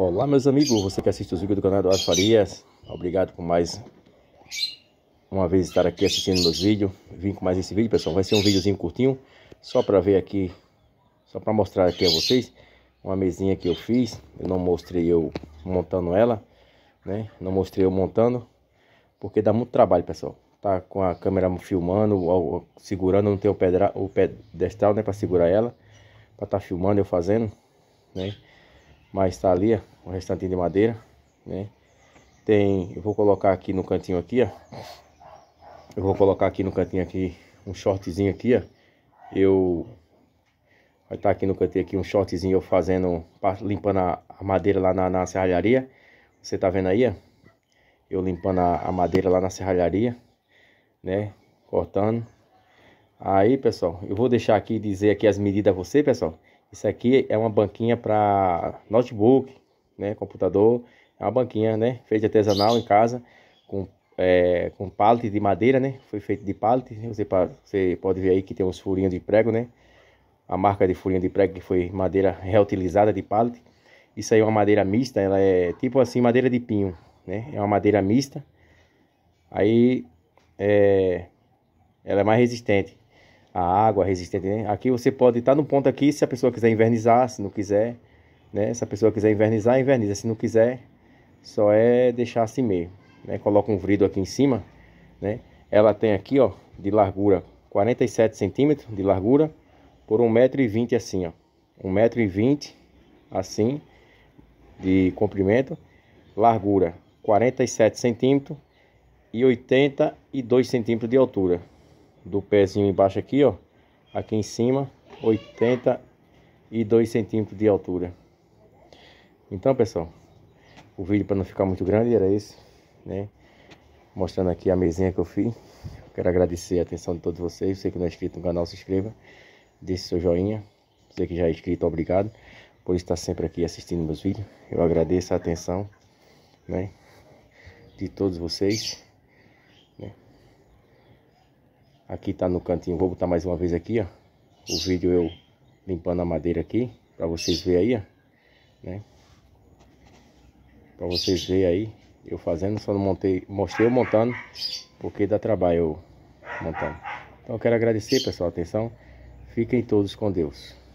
Olá, meus amigos, você que assiste os vídeos do canal Eduardo Farias, obrigado por mais uma vez estar aqui assistindo meus vídeos. Vim com mais esse vídeo, pessoal. Vai ser um videozinho curtinho, só para ver aqui, só para mostrar aqui a vocês uma mesinha que eu fiz. Eu não mostrei eu montando ela, né? Não mostrei eu montando, porque dá muito trabalho, pessoal. Tá com a câmera filmando, segurando, não tem o pedestal, né, para segurar ela, para estar tá filmando eu fazendo, né? Mas tá ali, ó, o restantinho de madeira, né? Tem, eu vou colocar aqui no cantinho aqui, ó. Eu vou colocar aqui no cantinho aqui um shortzinho aqui, ó. Eu vai estar tá aqui no cantinho aqui um shortzinho eu fazendo limpando a, madeira lá na, na serralharia. Você tá vendo aí, ó? Eu limpando a, a madeira lá na serralharia, né? Cortando. Aí, pessoal, eu vou deixar aqui dizer aqui as medidas a você, pessoal. Isso aqui é uma banquinha para notebook, né, computador. É uma banquinha, né, feita artesanal em casa, com, é, com pallet de madeira, né, foi feito de pallet. Você, você pode ver aí que tem uns furinhos de prego, né, a marca de furinho de prego que foi madeira reutilizada de pallet. Isso aí é uma madeira mista, ela é tipo assim, madeira de pinho, né, é uma madeira mista. Aí, é, ela é mais resistente a água resistente. Né? Aqui você pode estar tá no ponto aqui, se a pessoa quiser invernizar, se não quiser, né? Se a pessoa quiser invernizar, inverniza. Se não quiser, só é deixar assim mesmo, né? Coloca um vrido aqui em cima, né? Ela tem aqui, ó, de largura 47 centímetros de largura por 1,20m assim, ó. 1,20m assim de comprimento, largura 47 centímetros e 82 centímetros de altura do pezinho embaixo aqui, ó. Aqui em cima, 82 centímetros de altura. Então, pessoal, o vídeo para não ficar muito grande era esse, né? Mostrando aqui a mesinha que eu fiz. Quero agradecer a atenção de todos vocês. Você que não é inscrito no canal, se inscreva. Deixe seu joinha. Você que já é inscrito, obrigado por estar sempre aqui assistindo meus vídeos. Eu agradeço a atenção, né? De todos vocês. Aqui tá no cantinho, vou botar mais uma vez aqui, ó. O vídeo eu limpando a madeira aqui, para vocês verem aí, ó. Né? vocês verem aí, eu fazendo, só não montei, mostrei eu montando, porque dá trabalho eu montando. Então eu quero agradecer, pessoal, a atenção. Fiquem todos com Deus.